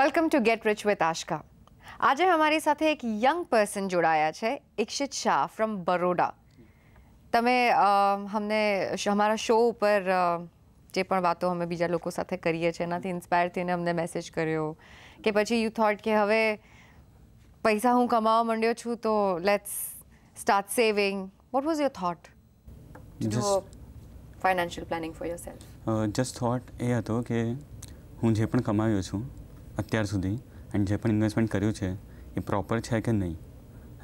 Welcome to get rich with Aashka આજે અમારી સાથે એક યંગ પર્સન જોડાયા છે ઇક્ષિત શાહ ફ્રોમ બરોડા તમે અમને અમારા શો ઉપર જે પણ વાતો અમે બીજા લોકો સાથે કરીએ છીએ એનાથી ઇન્સ્પાયર થઈને અમને મેસેજ કર્યો કે પછી યુ થોટ કે હવે પૈસા હું કમાવા માંડ્યો છું તો let's start saving what was your thought financial planning for yourself just thought એ હતો કે હું જે પણ કમાયો છું અત્યાર સુધી એન્ડ જે પણ ઇન્વેસ્ટમેન્ટ કર્યું છે એ પ્રોપર છે કે નહીં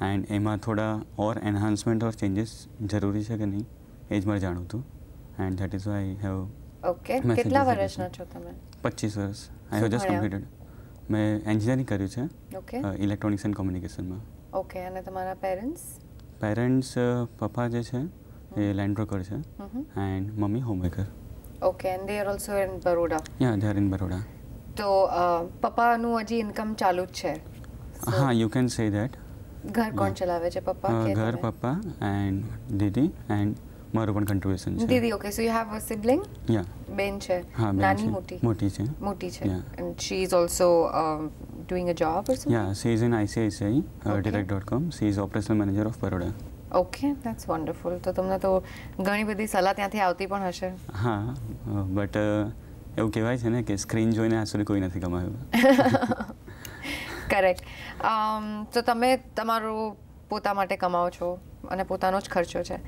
એન્ડ એમાં થોડા ઓર એન્હાન્સમેન્ટ ઓર ચેન્જીસ જરૂરી છે કે નહીં એ જ મારે જાણવું હતું and that is I have okay કેટલા વર્ષના છો તમે 25 વર્ષ આઈ હેવ જસ્ટ કમ્પ્લીટેડ મેં એન્જિનિયરિંગ કર્યું છે ઓકે ઇલેક્ટ્રોનિક્સ એન્ડ કોમ્યુનિકેશનમાં ઓકે અને તમારા પેરેન્ટ્સ પેરેન્ટ્સ પપ્પા જે છે એ લેન્ડ બ્રોકર છે એન્ડ મમ્મી homemaker okay and they are also in Baroda yeah they in Baroda તો પપ્પાનું હજી ઇન્કમ ચાલુ જ છે હા યુ કેન સે ધેટ ઘર કોણ ચલાવે છે પપ્પા ઘર પપ્પા એન્ડ દીદી એન્ડ મારું પણ કન્ટ્રીબ્યુશન છે દીદી okay so you have a sibling yeah બેન છે નાની મોટી મોટી છે મોટી છે and she is also doing a job or something? Yeah, she's in ICICI, uh, okay. direct.com. She's operational manager of Baroda okay that's wonderful તો તમને તો ઘણી બધી સલાહ ત્યાંથી આવતી પણ હશે હા બટ એવું કહેવાય છે ને કે સ્ક્રીન જોઈને આજ સુધી કોઈ નથી કમાયું કરેક્ટ તો તમે તમારું પોતા માટે કમાઓ છો અને પોતાનો જ ખર્ચો છે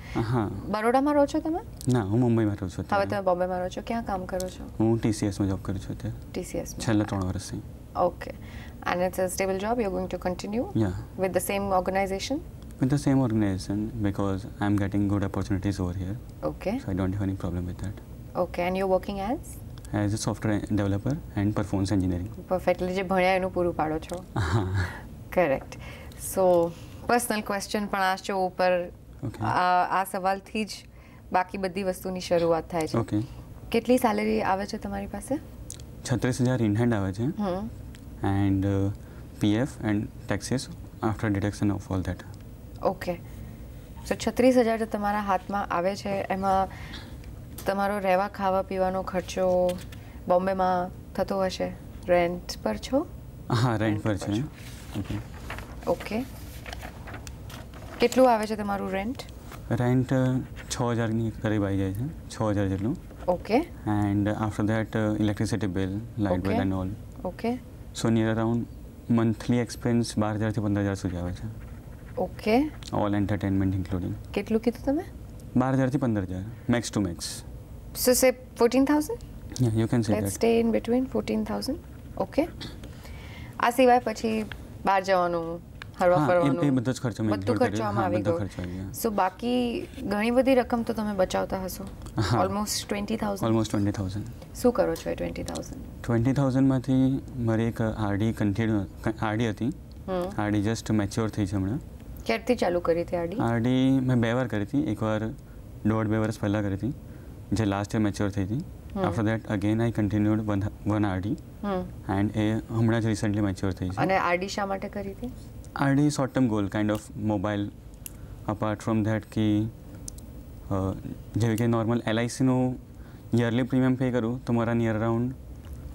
બરોડામાં રહો છો તમે ના હું મુંબઈમાં રહું છું હવે તમે બોમ્બેમાં રહો છો ક્યાં કામ કરો છો હું ટીસીએસમાં જોબ કરું છું અત્યારે ટીસીએસ છેલ્લા ત્રણ વર્ષથી okay and it's a stable job you're going to continue yeah. with the same organization with the same organization because i'm getting good opportunities over here okay so i don't have any problem with that okay and you're working as as a software developer and performance engineering perfect જે ભણ્યા એનું પૂરું પાડો છો correct સો personal question પણ આ show ઉપર આ સવાલથી જ બાકી બધી વસ્તુની શરૂઆત થાય છે ઓકે કેટલી સેલેરી આવે છે તમારી પાસે છત્રીસ હજાર ઇન હેન્ડ આવે છે and PF and taxes after deduction of all that okay so છત્રીસ હજાર જો તમારા હાથમાં આવે છે એમાં તમારો રહેવા ખાવા પીવાનો ખર્ચો બોમ્બેમાં થતો હશે રેન્ટ પર છો હા રેન્ટ પર છે ઓકે કેટલું આવે છે તમારું રેન્ટ રેન્ટ છ હજારની કરીબ આવી જાય છે છ હજાર જેટલું okay and after that electricity bill light bill and all okay so near around monthly expense બાર હજારથી પંદર હજાર સુધી આવે છે ઓકે ઓલ એન્ટરટેનમેન્ટ ઇન્ક્લુડિંગ કેટલું કીધું તમે બાર હજારથી પંદર હજાર max to max So say 14,000? Yeah, you can say Let's that. stay in between 14,000. Okay આ સિવાય પછી બહાર જવાનું હરવા ફરવાનું એ બધો જ ખર્ચો મેં બધો ખર્ચો આમાં આવી ગયો સો બાકી ઘણી બધી રકમ તો તમે બચાવતા હશો almost twenty thousand almost twenty thousand શું કરો છો એ ટ્વેન્ટી થાઉઝન્ડ ટ્વેન્ટી થાઉઝન્ડમાંથી મારી એક આરડી કન્ટિન્યુ આરડી હતી આરડી જસ્ટ મેચ્યોર થઈ છે હમણાં ક્યારથી ચાલુ કરી હતી આરડી આરડી મેં બે વાર કરી હતી એકવાર દોઢ બે વર્ષ પહેલાં કરી હતી જે લાસ્ટ ટાઈમ મેચ્યોર થઈ થી આફ્ટર ધેટ અગેન આ continued one gonna RD hmm એ હમણા જ રીસેન્ટલી મેચ્યોર થઈ છે અને આરડી શા માટે કરી થી RD short term goal kind of mobile apartment that કી જે વેકે નોર્મલ LIC નો યરલી પ્રીમિયમ પે કરું તો મારા નીર અરાઉન્ડ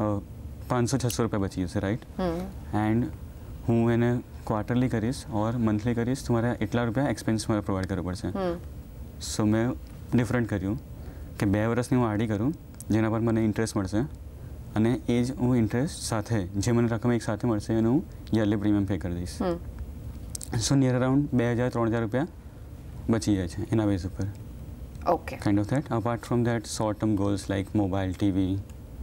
500 600 રૂપિયા બચીએસ right hmm and who when quarterly કરીસ ઓર મન્થલી કરીસ તમારા એટલા રૂપિયા એક્સપેન્સ મે પ્રોવાઈડ કરવો પડશે હમ સો મે ડિફરન્ટ કરું કે બે વર્ષની હું આરડી કરું જેના પર મને ઇન્ટરેસ્ટ મળશે અને એ જ હું ઇન્ટરેસ્ટ સાથે જે મને રકમ એક સાથે મળશે એનું હું યરલી પ્રીમિયમ પે કરી દઈશ સો નિયર અરાઉન્ડ બે હજાર ત્રણ હજાર રૂપિયા બચી જાય છે એના બેઝ ઉપર okay kind of that apart from that short term goals like mobile TV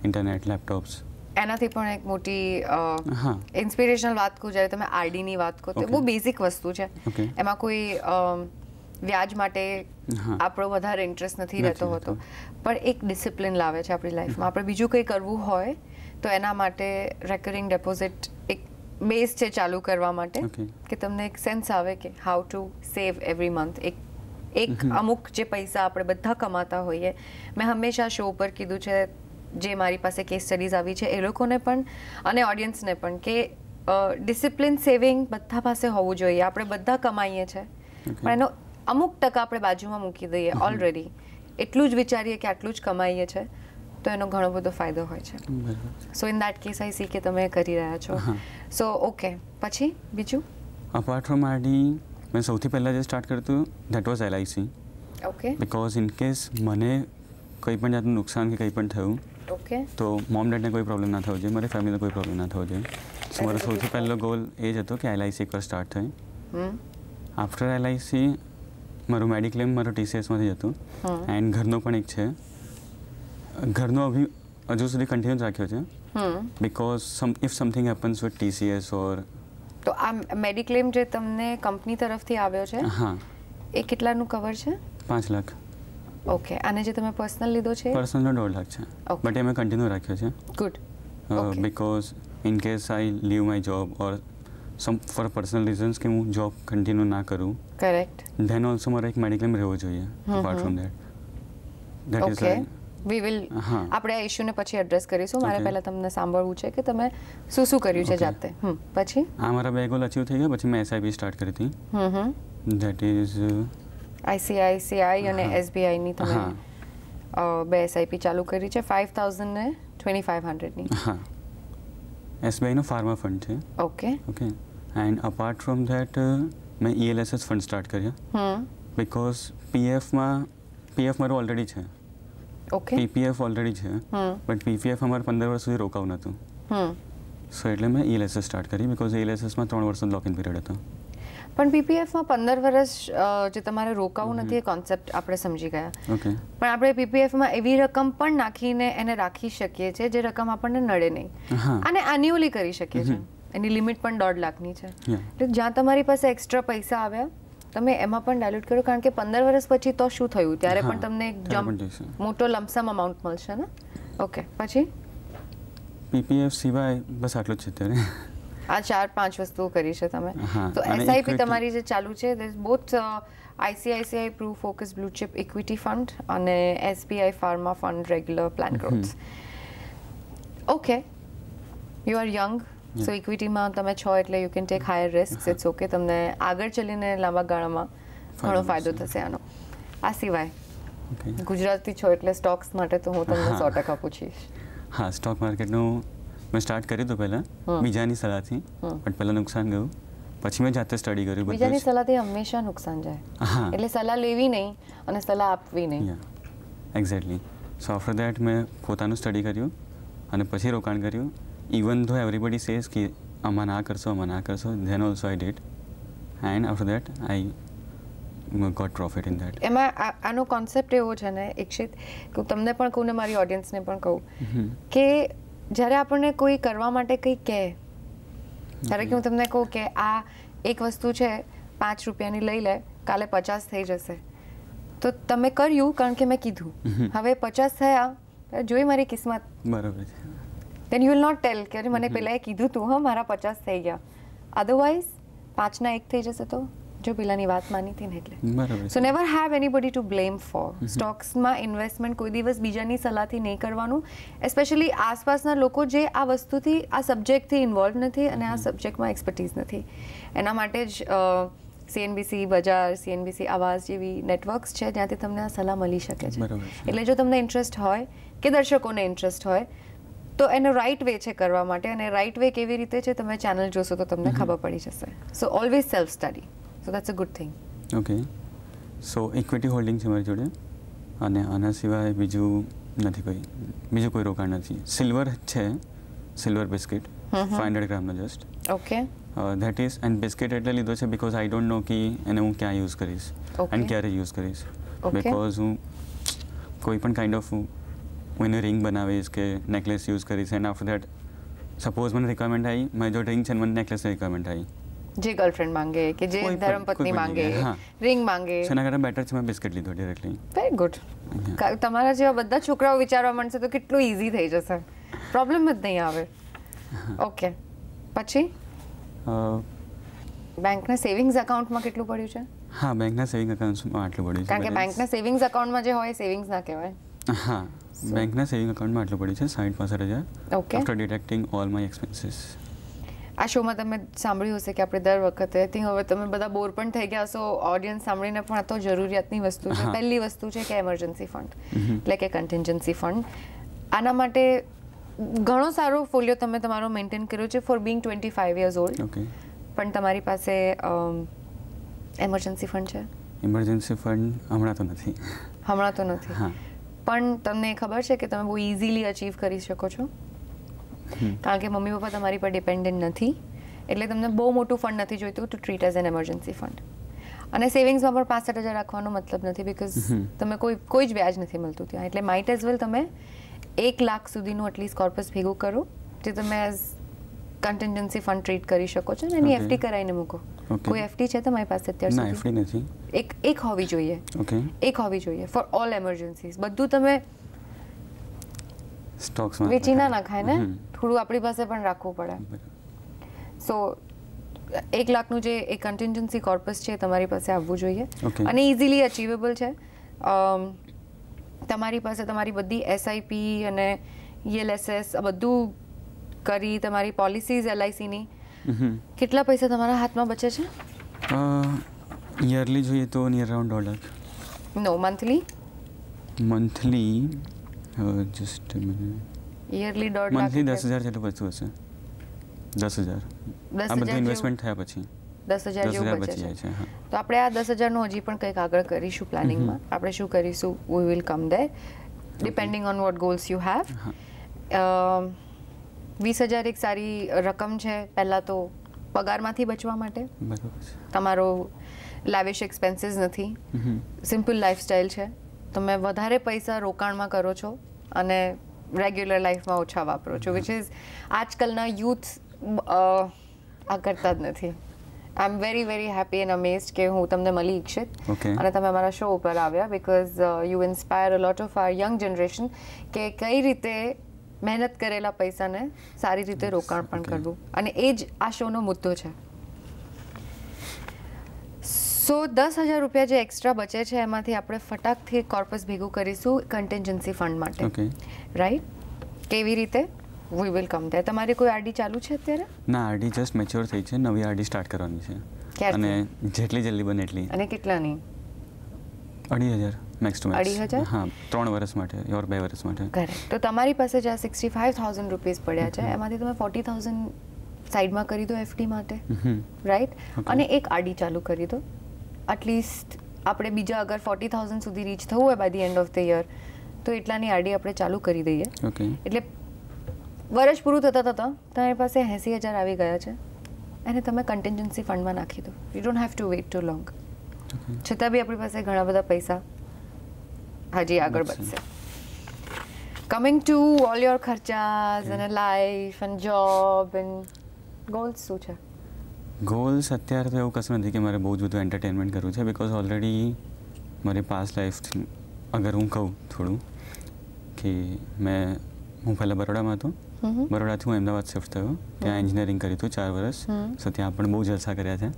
internet laptops એનાથી પણ એક મોટી ઇન્સ્પિરેશનલ વાત કહું જ્યારે તમે આરડીની વાત કહો તો બહુ બેઝિક વસ્તુ છે એમાં કોઈ વ્યાજ માટે આપણો વધારે ઇન્ટરેસ્ટ નથી રહેતો હોતો પણ એક ડિસિપ્લિન લાવે છે આપણી લાઈફમાં આપણે બીજું કંઈ કરવું હોય તો એના માટે રેકરિંગ ડેપોઝિટ એક બેઝ છે ચાલુ કરવા માટે કે તમને એક સેન્સ આવે કે how to save every month એક એક અમુક જે પૈસા આપણે બધા કમાતા હોઈએ મેં હંમેશા શો પર કીધું છે જે મારી પાસે કેસ સ્ટડીઝ આવી છે એ લોકોને પણ અને ઓડિયન્સને પણ કે ડિસિપ્લિન સેવિંગ બધા પાસે હોવું જોઈએ આપણે બધા કમાઈએ છીએ પણ એનો અમુક ટકા આપણે બાજુમાં મૂકી દઈએ ઓલરેડી એટલું જ વિચારીએ કે આટલું જ કમાઈએ છે તો એનો ઘણો બધો ફાયદો હોય છે so in that case I see કે તમે કરી રહ્યા છો સો ઓકે પછી બીજું અપાર્ટ ફ્રોમ આરડી મેં સૌથી પહેલાં જે સ્ટાર્ટ કર્યું કરતું that was LIC okay because in case મને કંઈ પણ જાતનું નુકસાન કે કંઈ પણ થયું ઓકે તો મોમ ડેડને કોઈ પ્રોબ્લેમ ના થવો જોઈએ મારી ફેમિલીને કોઈ પ્રોબ્લેમ ના થવો જોઈએ સો મારો સૌથી પહેલો ગોલ એ જ હતો કે એલઆઈસી એક સ્ટાર્ટ થાય આફ્ટર એલઆઈસી મારું મેડિક્લેમ મારું ટીસીએસમાંથી હતું એન્ડ ઘરનો પણ એક છે ઘરનો અભી હજુ સુધી કન્ટિન્યુ રાખ્યો છે because some if something happens with TCS or તો આ મેડિક્લેમ જે તમને કંપની તરફથી આવ્યો છે હા એ કેટલાનું કવર છે પાંચ લાખ ઓકે અને જે તમે પર્સનલ લીધો છે પર્સનલ દોઢ લાખ છે બટ એ મેં કન્ટિન્યુ રાખ્યો છે good because in case I leave my job or some for personal reasons કે હું જોબ કન્ટિન્યુ ના કરું કરેક્ટ ધેન ઓલસો મારે એક મેડિક્લેમ રહેવો જોઈએ apart from that that is we will આપણે આ ઇશ્યુને પછી એડ્રેસ કરીશું મારે પહેલાં તમને સાંભળવું છે કે તમે શું શું કર્યું છે જાતે પછી આ મારા બે ગોલ અચીવ થઈ ગયા પછી મેં એસઆઈપી સ્ટાર્ટ કરી હતી ધેટ ઇઝ આઈસીઆઈસીઆઈ અને એસબીઆઈની તમે બે એસઆઈપી ચાલુ કરી છે ફાઇવ થાઉઝન્ડ ને ટ્વેન્ટી ફાઇવ હંડ્રેડની હા એસબીઆઈનો ફાર્મા ફંડ છે okay okay And apart from that મેં ઈએલએસએસ ફંડ સ્ટાર્ટ કર્યા બિકોઝ પીએફમાં પીએફ મારું ઓલરેડી છે ઓકે પીપીએફ ઓલરેડી છે બટ પીપીએફ અમારે પંદર વર્ષ સુધી રોકાવું નહોતું સો એટલે મેં ઈએલએસએસ સ્ટાર્ટ કરી બિકોઝ ઈએલએસએસમાં ત્રણ વર્ષનો લોક ઇન પીરિયડ હતો પણ પીપીએફમાં પંદર વર્ષ જે તમારે રોકાવું નથી એ કોન્સેપ્ટ આપણે સમજી ગયા ઓકે પણ આપણે પીપીએફમાં એવી રકમ પણ નાખીને એને રાખી શકીએ છીએ જે રકમ આપણને નડે નહીં અને એન્યુઅલી કરી શકીએ છીએ એની લિમિટ પણ દોઢ લાખની છે એટલે જ્યાં તમારી પાસે એક્સ્ટ્રા પૈસા આવ્યા તમે એમાં પણ ડાયલ્યુટ કરો કારણ કે પંદર વર્ષ પછી તો શું થયું ત્યારે પણ તમને એક મોટો લમસમ અમાઉન્ટ મળશે ને ઓકે પછી પીપીએફ સિવાય બસ આટલું જ છે ત્યારે આ ચાર પાંચ વસ્તુઓ કરી છે તમે તો એસઆઈપી તમારી જે ચાલુ છે that both ICICI pru focus blue chip equity fund અને SBI pharma fund regular plan growth okay you are young so ઇક્વિટીમાં તમે છો એટલે you can take higher risk it's okay તમને આગળ ચલીને લાંબા ગાળામાં ઘણો ફાયદો થશે આનો આ સિવાય ગુજરાતથી છો એટલે સ્ટોક્સ માટે તો હું તમને સો ટકા પૂછીશ હા સ્ટોક માર્કેટનું મેં સ્ટાર્ટ કર્યું હતું પહેલાં બીજાની સલાહથી બટ પહેલાં નુકસાન ગયું પછી મેં જાતે સ્ટડી કર્યું બીજાની સલાહથી હંમેશા નુકસાન જાય એટલે સલાહ લેવી નહીં અને સલાહ આપવી નહીં એક્ઝેક્ટલી સો આફ્ટર દેટ મેં પોતાનું સ્ટડી કર્યું અને પછી રોકાણ કર્યું ધો even though કે આમાં ના કરશો આમાં ના કરશો then also i did and after that I got profit in that એમાં આનો કોન્સેપ્ટ એવો છે ને ઇક્ષિત કે તમને પણ કહું ને મારી ઓડિયન્સને પણ કહું કે જ્યારે આપણને કોઈ કરવા માટે કંઈ કહે ત્યારે કે હું તમને કહું કે આ એક વસ્તુ છે પાંચ રૂપિયાની લઈ લે કાલે પચાસ થઈ જશે તો તમે કર્યું કારણ કે મેં કીધું હવે પચાસ થયા જોઈ મારી કિસ્મત બરાબર છે then you will not tell કે મને પેલા એ કીધું તું હા મારા પચાસ થઈ ગયા અધરવાઇઝ પાંચના એક થઈ જશે તો જો પેલાની વાત માની હતી ને એટલે so never have anybody to blame for સ્ટોક્સમાં ઇન્વેસ્ટમેન્ટ કોઈ દિવસ બીજાની સલાહથી નહીં કરવાનું એસ્પેશિયલી આસપાસના લોકો જે આ વસ્તુથી આ સબ્જેક્ટથી ઇન્વોલ્વ નથી અને આ સબ્જેક્ટમાં એક્સપર્ટીઝ નથી એના માટે જ સીએનબીસી બજાર સીએનબીસી આવાસ જેવી નેટવર્ક્સ છે જ્યાંથી તમને આ સલાહ મળી શકે છે એટલે જો તમને ઇન્ટરેસ્ટ હોય કે દર્શકોને ઇન્ટરેસ્ટ હોય તો એને રાઇટ વે છે કરવા માટે અને રાઇટ વે કેવી રીતે છે તમે ચેનલ જોશો તો તમને ખબર પડી જશે so always self study so that's a good thing okay so equity holding છે મારી જોડે અને આના સિવાય બીજું નથી કોઈ બીજું કોઈ રોકાણ નથી સિલ્વર છે સિલ્વર બિસ્કિટ ફાઇવ હંડ્રેડ ગ્રામનો just okay that is and biscuit એટલે લીધો છે બિકોઝ આઈ ડોન્ટ નો કે એને હું ક્યાં યુઝ કરીશ એન્ડ ક્યારે યુઝ કરીશ બિકોઝ હું કોઈ પણ કાઇન્ડ ઓફ હું એને રિંગ બનાવીશ કે નેકલેસ યુઝ કરીશ એન્ડ આફ્ટર દેટ સપોઝ મને રિક્વાયરમેન્ટ આવી મારી જો રિંગ છે મને નેકલેસ રિક્વાયરમેન્ટ આવી જે ગર્લફ્રેન્ડ માંગે કે જે ધર્મપત્ની માંગે રિંગ માંગે એના કરતાં બેટર છે મેં બિસ્કિટ લીધો ડિરેક્ટલી વેરી ગુડ તમારા જેવા બધા છોકરાઓ વિચારવા માંડશે તો કેટલું ઇઝી થઈ જશે પ્રોબ્લેમ જ નહીં આવે ઓકે પછી બેંકના સેવિંગ્સ એકાઉન્ટમાં કેટલું પડ્યું છે હા બેંકના સેવિંગ એકાઉન્ટમાં આટલું પડ્યું છે કારણ કે બેંકના સેવિંગ્સ એકાઉન્ટમાં જે હોય સેવિંગ્સ ના કહેવાય હા બેંકના સેવિંગ એકાઉન્ટમાં આટલું પડ્યું છે સાઠ પાસઠ after deducting all my expenses આ શોમાં તમે સાંભળ્યું હશે કે આપણે દર વખતે આઈ હવે તમે બધા બોર પણ થઈ ગયા છો ઓડિયન્સ સાંભળીને પણ આ તો જરૂરિયાતની વસ્તુ છે પહેલી વસ્તુ છે કે એમરજન્સી ફંડ એટલે કે કન્ટિન્જન્સી ફંડ આના માટે ઘણો સારો ફોલિયો તમે તમારો મેન્ટેન કર્યો છે for being twenty five years old પણ તમારી પાસે એમરજન્સી ફંડ છે એમરજન્સી ફંડ હમણાં તો નથી હમણાં તો નથી હા પણ તમને ખબર છે કે તમે બહુ ઇઝીલી અચીવ કરી શકો છો કારણ કે મમ્મી પપ્પા તમારી પર ડિપેન્ડન્ટ નથી એટલે તમને બહુ મોટું ફંડ નથી જોઈતું to treat as an emergency fund અને સેવિંગ્સમાં પણ પાસઠ હજાર રાખવાનો મતલબ નથી બીકોઝ તમે કોઈ કોઈ જ વ્યાજ નથી મળતું ત્યાં એટલે માઇટ એઝ વેલ તમે એક લાખ સુધીનું એટલીસ્ટ કોર્પસ ભેગું કરો જે તમે એઝ કન્ટેન્જન્સી ફંડ ટ્રીટ કરી શકો છો અને એની એફડી કરાવીને મૂકો કોઈ એફડી છે તમારી પાસે અત્યાર સુધી ના એફડી નથી એક એક હોવી જોઈએ ઓકે એક હોવી જોઈએ ફોર ઓલ એમર્જન્સીસ બધું તમે સ્ટોક્સમાં વેચી ના નાખાય ને થોડું આપણી પાસે પણ રાખવું પડે સો એક લાખનું જે એક કન્ટિન્જન્સી કોર્પસ છે તમારી પાસે આવવું જોઈએ અને ઇઝીલી અચીવેબલ છે તમારી પાસે તમારી બધી એસઆઈપી અને ઈએલએસએસ e બધું કરી તમારી પોલિસીઝ એલઆઈસીની કેટલા પૈસા તમારા હાથમાં બચે છે યરલી જોઈએ તો નિયર અરાઉન્ડ દોઢ લાખ નો મંથલી મંથલી જસ્ટ યરલી દોઢ લાખ મંથલી દસ હજાર જેટલું બચતું હશે દસ હજાર આ બધું ઇન્વેસ્ટમેન્ટ થયા પછી દસ હજાર જેવું બચી જાય છે તો આપણે આ દસ હજારનું હજી પણ કંઈક આગળ કરીશું પ્લાનિંગમાં આપણે શું કરીશું we will come there depending on what goals you have વીસ હજાર એક સારી રકમ છે પહેલાં તો પગારમાંથી બચવા માટે તમારો લેવિશ એક્સપેન્સીસ નથી સિમ્પલ લાઈફસ્ટાઈલ છે તમે વધારે પૈસા રોકાણમાં કરો છો અને રેગ્યુલર લાઈફમાં ઓછા વાપરો છો વિચ ઇઝ આજકાલના યુથ આ કરતા જ નથી I am very very happy and amaze કે હું તમને મળી ઈચ્છિત અને તમે મારા શો ઉપર આવ્યા because you inspire a lot of our young generation કે કઈ રીતે મહેનત કરેલા પૈસાને સારી રીતે રોકાણ પણ કરવું અને એ જ આ શોનો મુદ્દો છે સો દસ હજાર રૂપિયા જે એક્સ્ટ્રા બચે છે એમાંથી આપણે ફટાકથી કોર્પસ ભેગું કરીશું કન્ટેન્જન્સી ફંડ માટે રાઈટ કેવી રીતે વી વિલ કમ ધેર તમારી કોઈ આરડી ચાલુ છે અત્યારે ના આરડી જસ્ટ મેચ્યોર થઈ છે નવી આરડી સ્ટાર્ટ કરવાની છે અને જેટલી જલ્દી બને એટલી અને કેટલાની તમારી પાસે જે આ ફાઇવ થાઉઝન્ડ રૂપીઝ પડ્યા છે એમાંથી તમે ફોર્ટી થાઉઝન્ડ સાઈડમાં કરી દો એફડી માટે રાઈટ અને એક આડી ચાલુ કરી દો એટલીસ્ટ આપણે બીજા અગર ફોર્ટી થાઉઝન્ડ સુધી રીચ થવું હોય by the end of the year તો એટલાની આરડી આપણે ચાલુ કરી દઈએ એટલે વર્ષ પૂરું થતા થતાં તમારી પાસે એંસી હજાર આવી ગયા છે એને તમે કન્ટિન્જન્સી ફંડમાં નાખી દો you don't have to wait too long છતાં બી આપણી પાસે ઘણા બધા પૈસા હજી આગળ વધશે કમિંગ ટુ ઓલ યોર ખર્ચાસ અને life and job and goals શું છે ગોલ્સ અત્યારે તો એવું કશું નથી કે મારે બહુ જ બધું એન્ટરટેનમેન્ટ કરવું છે બિકોઝ ઓલરેડી મારી પાસ લાઈફ અગર હું કહું થોડું કે મેં હું પહેલાં બરોડામાં હતો બરોડાથી હું અમદાવાદ શિફ્ટ થયો ત્યાં એન્જિનિયરિંગ કર્યું હતું ચાર વર્ષ સો ત્યાં પણ બહુ જલસા કર્યા છે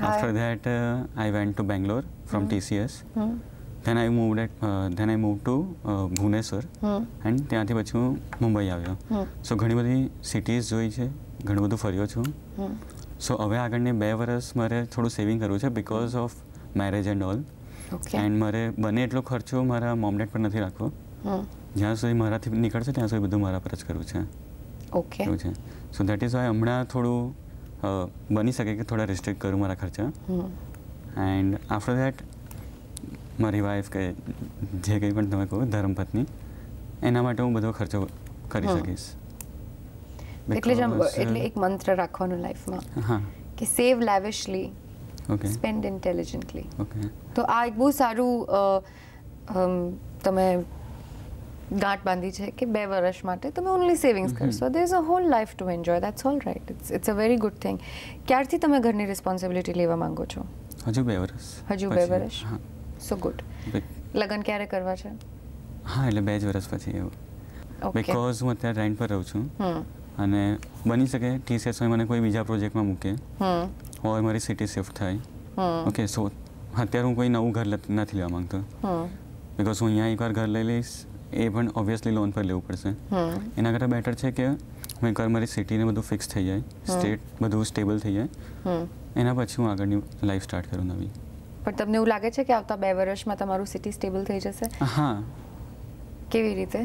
After I that, uh, I went to Bangalore from hmm. TCS. Hmm. Then I moved at uh, then I moved to uh, Bhubaneswar hmm. and ત્યાંથી પછી હું મુંબઈ આવ્યો સો hmm. ઘણી બધી સિટીઝ જોઈ છે ઘણું બધું ફર્યો છું સો hmm. હવે આગળની બે વર્ષ મારે થોડું સેવિંગ કરવું છે because of marriage and all and મારે બને એટલો ખર્ચો મારા મોમડેટ પર નથી રાખવો જ્યાં સુધી મારાથી નીકળશે ત્યાં સુધી બધું મારા પર જ કરવું છે ઓકે છે સો દેટ ઇઝ વાય હમણાં થોડું બની શકે કે થોડા રિસ્ટ્રિક્ટ કરું મારા ખર્ચા એન્ડ આફ્ટર દેટ મારી વાઈફ કે જે કંઈ પણ તમે કહો ધર્મપત્ની એના માટે હું બધો ખર્ચો કરી શકીશ એટલે જ એટલે એક મંત્ર રાખવાનું લાઈફમાં હા કે save lavishly spend intelligently okay તો આ એક બહુ સારું તમે ગાંઠ બાંધી છે કે બે વર્ષ માટે તમે ઓનલી સેવિંગ્સ કરશો there is a whole life to enjoy that's all right it's it's a very good thing ક્યારથી તમે ઘરની રિસ્પોન્સિબિલિટી લેવા માંગો છો હજુ બે વર્ષ હજુ બે વર્ષ સો ગુડ લગ્ન ક્યારે કરવા છે હા એટલે બે જ વર્ષ પછી એવું બિકોઝ હું અત્યારે રેન્ટ પર રહું છું અને બની શકે ટીસીએસ હોય મને કોઈ બીજા પ્રોજેક્ટમાં મૂકે હોય મારી સિટી શિફ્ટ થાય ઓકે સો અત્યારે હું કોઈ નવું ઘર નથી લેવા માંગતો બિકોઝ હું અહીંયા એકવાર ઘર લઈ લઈશ એ પણ ઓબ્વિયસલી લોન પર લેવું પડશે એના કરતાં બેટર છે કે હું એકવાર મારી સિટીને બધું ફિક્સ થઈ જાય સ્ટેટ બધું સ્ટેબલ થઈ જાય એના પછી હું આગળની લાઈફ સ્ટાર્ટ કરું નવી પણ તમને એવું લાગે છે કે આવતા બે વર્ષમાં તમારું સિટી સ્ટેબલ થઈ જશે હા કેવી રીતે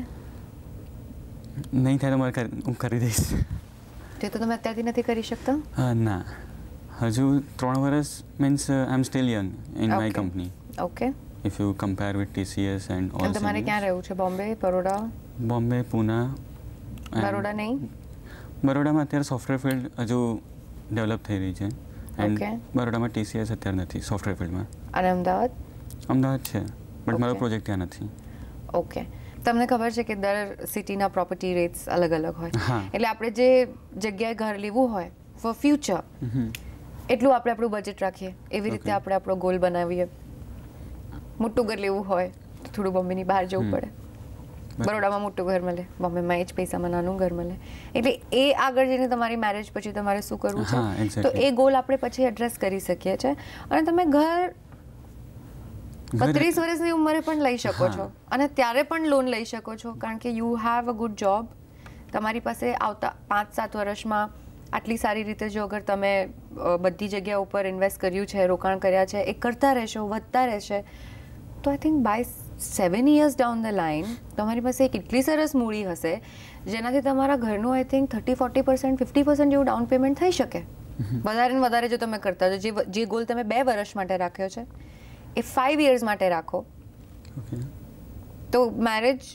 નહીં થાય તો મારે હું કરી દઈશ તે તો તમે અત્યારથી નથી કરી શકતા ના હજુ ત્રણ વર્ષ means I am still young in my company okay if you compare with TCS and all. તમારે ક્યાં રહેવું છે બોમ્બે બરોડા બોમ્બે પુના બરોડા નહીં બરોડામાં અત્યારે સોફ્ટવેર ફિલ્ડ હજુ ડેવલપ થઈ રહી છે એન્ડ બરોડામાં ટીસીએસ અત્યારે નથી સોફ્ટવેર ફિલ્ડમાં અને અમદાવાદ અમદાવાદ છે બટ મારો પ્રોજેક્ટ ત્યાં નથી ઓકે તમને ખબર છે કે દર સિટીના પ્રોપર્ટી રેટ્સ અલગ અલગ હોય એટલે આપણે જે જગ્યાએ ઘર લેવું હોય ફોર ફ્યુચર એટલું આપણે આપણું બજેટ રાખીએ એવી રીતે આપણે આપણો ગોલ બનાવીએ મોટું ઘર લેવું હોય તો થોડું બોમ્બેની બહાર જવું પડે બરોડામાં મોટું ઘર મળે બોમ્બેમાં એ જ પૈસામાં નાનું ઘર મળે એટલે એ આગળ જઈને તમારી મેરેજ પછી તમારે શું કરવું છે તો એ ગોલ આપણે પછી એડ્રેસ કરી શકીએ છીએ અને તમે ઘર બત્રીસ વર્ષની ઉંમરે પણ લઈ શકો છો અને ત્યારે પણ લોન લઈ શકો છો કારણ કે you have a good job તમારી પાસે આવતા પાંચ સાત વર્ષમાં આટલી સારી રીતે જો અગર તમે બધી જગ્યા ઉપર ઇન્વેસ્ટ કર્યું છે રોકાણ કર્યા છે એ કરતા રહેશો વધતા રહેશે તો I think by seven years down the line તમારી પાસે એક એટલી સરસ મૂડી હશે જેનાથી તમારા ઘરનું I think thirty forty percent fifty percent જેવું ડાઉન પેમેન્ટ થઈ શકે વધારે ને વધારે જો તમે કરતા જો જે જે ગોલ તમે બે વર્ષ માટે રાખ્યો છે એ ફાઇવ યર્સ માટે રાખો તો મેરેજ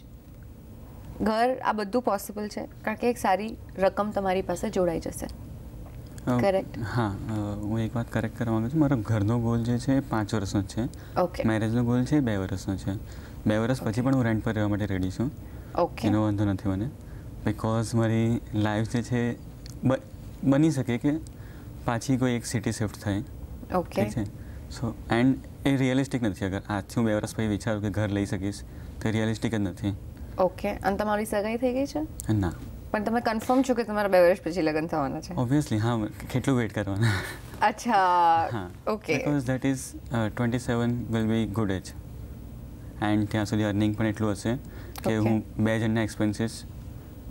ઘર આ બધું પોસિબલ છે કારણ કે એક સારી રકમ તમારી પાસે જોડાઈ જશે હા હું એક વાત કરેક્ટ કરવા માંગુ છું મારો ઘરનો ગોલ જે છે પાંચ વર્ષનો જ છે મેરેજનો ગોલ છે બે વર્ષનો છે બે વર્ષ પછી પણ હું રેન્ટ પર રહેવા માટે રેડી છું એનો વાંધો નથી મને બિકોઝ મારી લાઈફ જે છે બની શકે કે પાછી કોઈ એક સિટી શિફ્ટ થાય ઓકે છે સો એન્ડ એ રિયલિસ્ટિક નથી અગર આજથી હું બે વર્ષ પછી વિચારું કે ઘર લઈ શકીશ તો રિયલિસ્ટિક જ નથી ઓકે અને તમારી સગાઈ થઈ ગઈ છે ના પણ તમે કન્ફર્મ છો કે તમારા બે વર્ષ પછી લગ્ન થવાના છે ઓબ્વિયસલી હા કેટલું વેઇટ કરવાના અચ્છા okay because that is twenty seven will be good age and ત્યાં સુધી અર્નિંગ પણ એટલું હશે કે હું બે જણના એક્સપેન્સીસ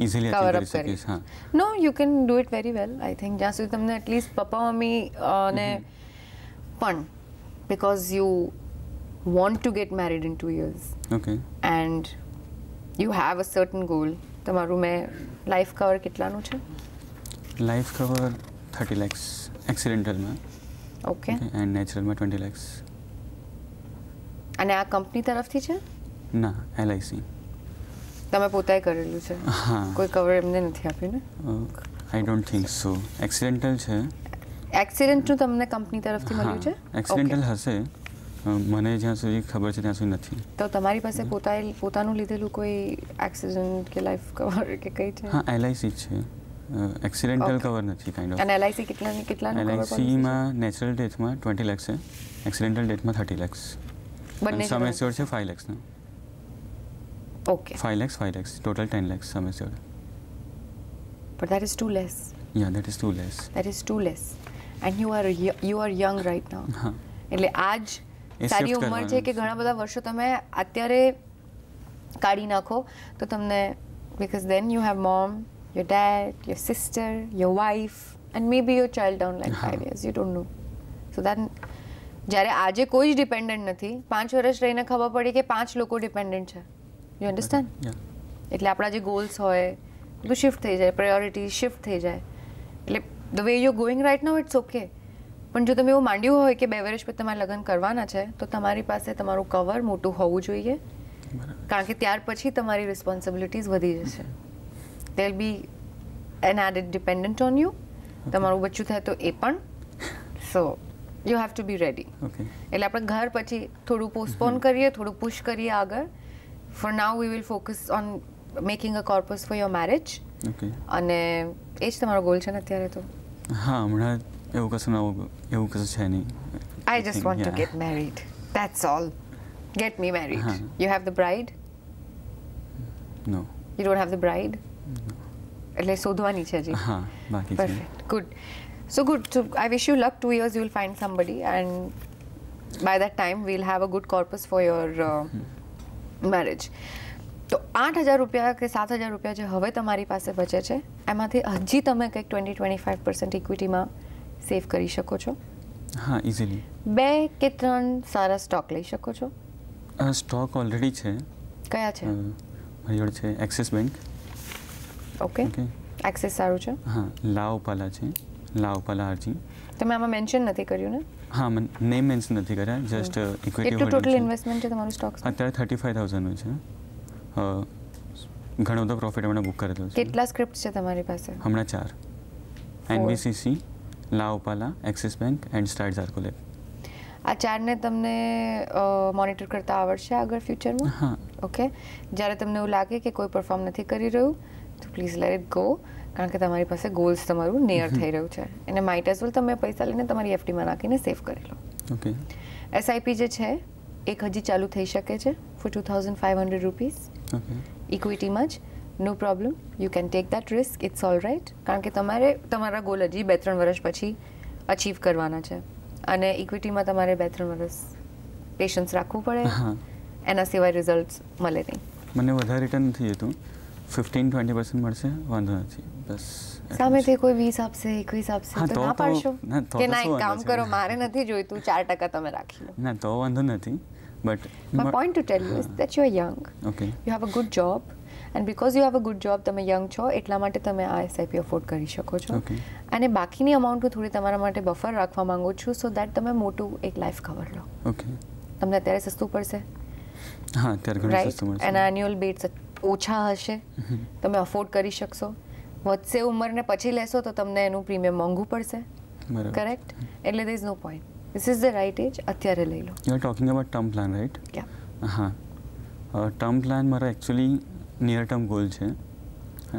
ઇઝીલી કવર અપ કરી શકીશ હા no you can do it very well I think જ્યાં સુધી તમને એટલીસ્ટ પપ્પા મમ્મી ને પણ because you want to get married in two years okay and you have a certain goal તમારું મેં લાઈફ કવર કેટલાનું છે લાઈફ કવર થર્ટી લેક્સ એક્સિડેન્ટલમાં ઓકે એન્ડ નેચરલમાં ટ્વેન્ટી લેક્સ અને આ કંપની તરફથી છે ના એલઆઈસી તમે પોતાએ કરેલું છે હા કોઈ કવર એમને નથી આપ્યું ને I don't think so accidental છે એક્સિડન્ટનું તમને કંપની તરફથી મળ્યું છે એક્સિડેન્ટલ હશે મને જ્યાં સુધી ખબર છે ત્યાં સુધી નથી તો તમારી પાસે પોતા પોતાનું લીધેલું કોઈ એક્સિડન્ટ કે લાઈફ કવર કે કઈ છે હા એલઆઈસી છે એક્સિડેન્ટલ કવર નથી કાઇન્ડ ઓફ અને એલઆઈસી કેટલા કેટલા એલઆઈસીમાં નેચરલ ડેથમાં ટ્વેન્ટી લેક્સ છે એક્સિડેન્ટલ ડેથમાં થર્ટી લેક્સ બંને સમયસ્યોર છે ફાઈવ લેક્સનો okay five lakhs five lakhs total ten lakhs sum assured but that is too less yeah that is too less that is too less and you are you are young right now એટલે આજ સારી ઉંમર છે કે ઘણા બધા વર્ષો તમે અત્યારે કાઢી નાખો તો તમને because then you have mom your dad your sister your wife and may be your child down like five years you don't know so that જ્યારે આજે કોઈ જ ડિપેન્ડન્ટ નથી પાંચ વર્ષ રહીને ખબર પડી કે પાંચ લોકો ડિપેન્ડન્ટ છે યુ અન્ડરસ્ટેન્ડ એટલે આપણા જે ગોલ્સ હોય બધું શિફ્ટ થઈ જાય પ્રાયોરિટી શિફ્ટ થઈ જાય એટલે the way you going right now it's okay પણ જો તમે એવું માંડ્યું હોય કે બે વર્ષ પછી તમારે લગ્ન કરવાના છે તો તમારી પાસે તમારું કવર મોટું હોવું જોઈએ કારણ કે ત્યાર પછી તમારી રિસ્પોન્સિબિલિટીઝ વધી જશે they'll be an add dependent on you તમારું બચ્ચું થાય તો એ પણ so you have to be ready એટલે આપણે ઘર પછી થોડું પોસ્ટપોન કરીએ થોડું પુશ કરીએ આગળ for now we will focus on making a corpus for your marriage અને એ જ તમારો ગોલ છે ને અત્યારે તો હા હમણાં એવું કશું એવું કશું છે નહીં I just want to get married that's all get me married you have the bride no you don't have the bride એટલે શોધવાની છે હજી હા બાકી perfect good so good so I wish you luck two years you will find somebody and by that time will have a good corpus for your marriage તો આઠ હજાર રૂપિયા કે સાત હજાર રૂપિયા જે હવે તમારી પાસે બચે છે એમાંથી હજી તમે કંઈક ટ્વેન્ટી ટ્વેન્ટી ફાઇવ પર્સન્ટ ઇક્વિટીમાં સેવ કરી શકો છો હા ઇઝીલી બે કે ત્રણ સારા સ્ટોક લઈ શકો છો સ્ટોક ઓલરેડી છે કયા છે મારી જોડે છે એક્સિસ બેંક ઓકે એક્સિસ સારું છે હા લાઓપાલા છે લાઓપાલા આરજી તમે આમાં મેન્શન નથી કર્યું ને હા મને નેમ મેન્શન નથી કર્યા just equity holding total investment છે તમારું સ્ટોક અત્યારે થર્ટી ફાઈવ થાઉઝન્ડનું છે ઘણો બધો પ્રોફિટ હમણાં બુક કરેલો છે કેટલા સ્ક્રિપ્ટ છે તમારી પાસે હમણાં ચાર NBCC La Opala Axis Bank and સ્ટાર ઝારકોલેબ આ ચારને તમને મોનિટર કરતા આવડશે આગળ ફ્યુચરમાં હા ઓકે જ્યારે તમને એવું લાગે કે કોઈ પરફોર્મ નથી કરી રહ્યું તો પ્લીઝ લેટ ઇટ ગો કારણ કે તમારી પાસે ગોલ્સ તમારું નિયર થઈ રહ્યું છે એને માઇટ એઝ વેલ તમે પૈસા લઈને તમારી એફડીમાં નાખીને સેફ કરી લો ઓકે એસઆઈપી જે છે એક હજી ચાલુ થઈ શકે છે for two thousand five hundred rupees ઇક્વિટીમાં જ no problem you can take that risk it's all right કારણ કે તમારે તમારા ગોલ હજી બે ત્રણ વર્ષ પછી અચીવ કરવાના છે અને ઇક્વિટીમાં તમારે બે ત્રણ વર્ષ પેશન્સ રાખવું પડે એના સિવાય રિઝલ્ટ મળે નહીં મને વધારે રિટર્ન નથી જતું ફિફ્ટીન ટ્વેન્ટી પર્સન્ટ મળશે વાંધો નથી બસ સામેથી કોઈ વીસ આપશે એકવીસ આપશે તો ના પાડશો કે ના એક કામ કરો મારે નથી જોઈતું ચાર ટકા તમે રાખી લો ના તો વાંધો નથી but my point to tell you is that you are young okay you have a good job and because you have a good job તમે યંગ છો એટલા માટે તમે આ એસઆઈપી અફોર્ડ કરી શકો છો અને બાકીની અમાઉન્ટ હું થોડી તમારા માટે બફર રાખવા માંગુ છું સો દેટ તમે મોટું એક લાઈફ કવર લો ઓકે તમને અત્યારે સસ્તું પડશે હા અત્યારે ઘણું સસ્તું એના એન્યુઅલ બેટ્સ ઓછા હશે તમે અફોર્ડ કરી શકશો વધશે ઉંમરને પછી લેશો તો તમને એનું પ્રીમિયમ મોંઘું પડશે કરેક્ટ એટલે the is no point this is the right age અત્યારે લઈ લો you are talking about term plan right હા ટર્મ પ્લાન મારા એકચ્યુઅલી નિયર term ગોલ છે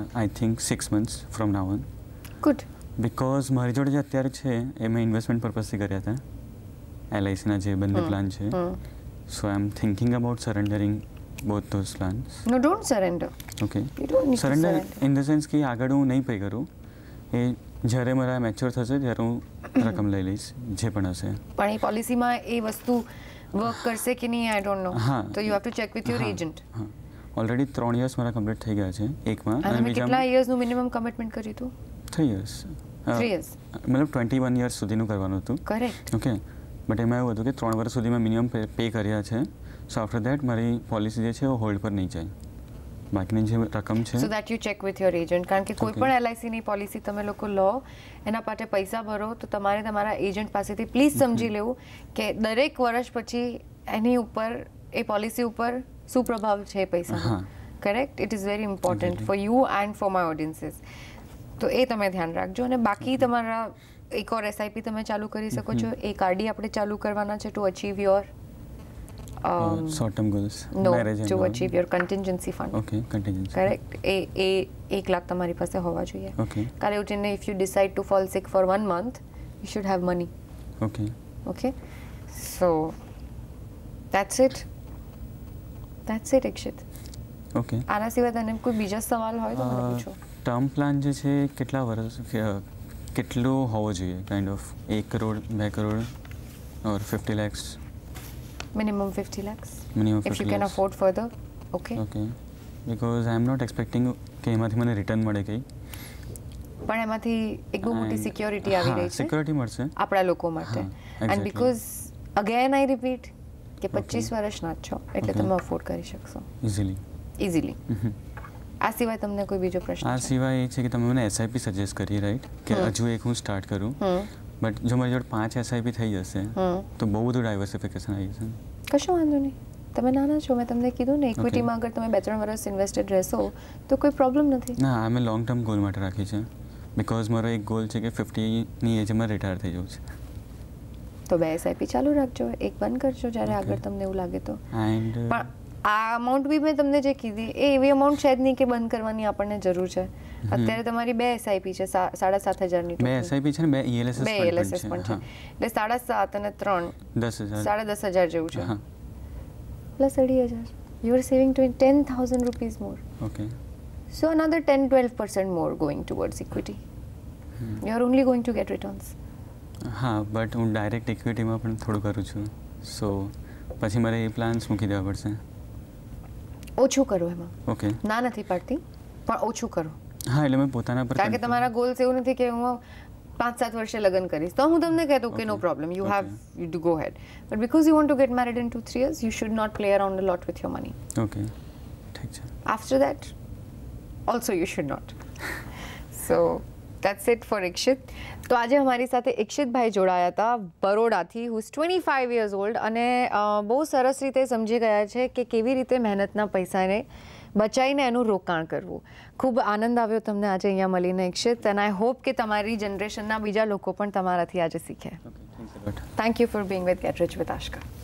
I think six months from now on good because મારી જોડે જે અત્યારે છે એ મેં ઇન્વેસ્ટમેન્ટ પર્પઝથી કર્યા હતા એલઆઈસીના જે બંને પ્લાન છે so I am thinking about surrendering both those plan no don't surrender okay surrender in the sense કે આગળ હું નહીં પે કરું એ જ્યારે મારા મેચ્યોર થશે ત્યારે હું રકમ લઈ લઈશ જે પણ હશે પણ એ પોલિસીમાં એ વસ્તુ વર્ક કરશે કે નહીં આઈ ડોન્ટ નો હા તો you have to check with your agent હા ઓલરેડી ત્રણ યર્સ મારા કમ્પ્લીટ થઈ ગયા છે એકમાં અને કેટલા યર્સનું મિનિમમ કમિટમેન્ટ કર્યું હતું થ્રી યર્સ થ્રી યર્સ મતલબ ટ્વેન્ટી વન યર્સ સુધીનું કરવાનું હતું કરેક્ટ ઓકે બટ એમાં એવું હતું કે ત્રણ વર્ષ સુધી મેં મિનિમમ પે કર્યા છે સો આફ્ટર દેટ મારી પોલિસી જે છે એ હોલ્ડ પર નહીં જાય બાકીની જે રકમ છે so that you check with your agent કારણ કે કોઈ પણ એલઆઈસીની પોલિસી તમે લોકો લો એના માટે પૈસા ભરો તો તમારે તમારા એજન્ટ પાસેથી પ્લીઝ સમજી લેવું કે દરેક વર્ષ પછી એની ઉપર એ પોલિસી ઉપર સુપ્રભાવ છે પૈસાનો correct it is very important for you and for my audiences તો એ તમે ધ્યાન રાખજો અને બાકી તમારા એક ઓર એસઆઈપી તમે ચાલુ કરી શકો છો એક આરડી આપણે ચાલુ કરવાના છે to achieve your short term goals no to achieve your contingency fund okay contingency correct એ એ એક લાખ તમારી પાસે હોવા જોઈએ ઓકે કાલે ઉઠીને if you decide to fall sick for one month you should have money okay okay so that's it that's it Ikshit okay આના સિવાય તને કોઈ બીજા સવાલ હોય તો મને પૂછો ટર્મ પ્લાન જે છે કેટલા વર્ષ કેટલો હોવો જોઈએ કાઇન્ડ ઓફ એક કરોડ બે crore or fifty lakhs minimum fifty lakhs minimum if you can afford further okay okay because I am not expecting કે એમાંથી મને રિટર્ન મળે કંઈ પણ એમાંથી એક બહુ મોટી સિક્યોરિટી આવી રહી છે સિક્યોરિટી મળશે આપણા લોકો માટે and because again I repeat કે પચીસ વર્ષના જ છો એટલે તમે અફોર્ડ કરી શકશો ઇઝીલી ઇઝીલી આ સિવાય તમને કોઈ બીજો પ્રશ્ન આ સિવાય એ છે કે તમે મને એસઆઈપી સજેસ્ટ કરી રાઈટ કે હજુ એક હું સ્ટાર્ટ કરું બટ જો મારી જોડે પાંચ એસઆઈપી થઈ જશે તો બહુ બધું ડાયવર્સિફિકેશન આવી જશે કશો વાંધો નહીં તમે નાના છો મેં તમને કીધું ને ઇક્વિટીમાં આગળ તમે બે ત્રણ વર્ષ ઇન્વેસ્ટેડ રહેશો તો કોઈ પ્રોબ્લેમ નથી ના આ મેં લોંગ ટર્મ ગોલ માટે રાખી છે બિકોઝ મારો એક ગોલ છે કે ફિફ્ટીની એજમાં રિટાયર થઈ જવું છે તો બે એસઆઈપી ચાલુ રાખજો એક બંધ કરજો જ્યારે આગળ તમને એવું લાગે તો uh, પણ આ અમાઉન્ટ બી મેં તમને જે કીધી એ એવી અમાઉન્ટ છે જ નહીં કે બંધ કરવાની આપણને જરૂર છે અત્યારે તમારી બે એસઆઈપી છે સાડા સાત હજારની બે એસઆઈપી છે ને બે ઈએલએસએસ e e પણ છે એટલે સાડા સાત અને ત્રણ દસ હજાર સાડા દસ હજાર જેવું છે પ્લસ અઢી હજાર you are saving twenty ten thousand rupees more okay so another ten twelve percent more going towards equity you are only going to get returns હા બટ હું ડાયરેક્ટ ઇક્વિટીમાં પણ થોડું કરું છું સો પછી મારે એ પ્લાન્સ મૂકી દેવા પડશે ઓછું કરો એમાં ઓકે ના નથી પડતી પણ ઓછું કરો હા એટલે મેં પોતાના પર કારણ કે તમારા ગોલ્સ એવું નથી કે હું પાંચ સાત વર્ષે લગ્ન કરીશ તો હું તમને કહેતો કે no problem you have you do go ahead but because you want to get married in two three years you should not play around a lot with your money okay ઠીક છે after that also you should not so that's it for Ikshit તો આજે અમારી સાથે ઇક્ષિતભાઈ જોડાયા હતા બરોડાથી whose twenty five years old અને બહુ સરસ રીતે સમજી ગયા છે કે કેવી રીતે મહેનતના પૈસાને બચાવીને એનું રોકાણ કરવું ખૂબ આનંદ આવ્યો તમને આજે અહીંયા મળીને ઇક્ષિત અને આઈ હોપ કે તમારી જનરેશનના બીજા લોકો પણ તમારાથી આજે શીખે thank you for being with get rich with આશકા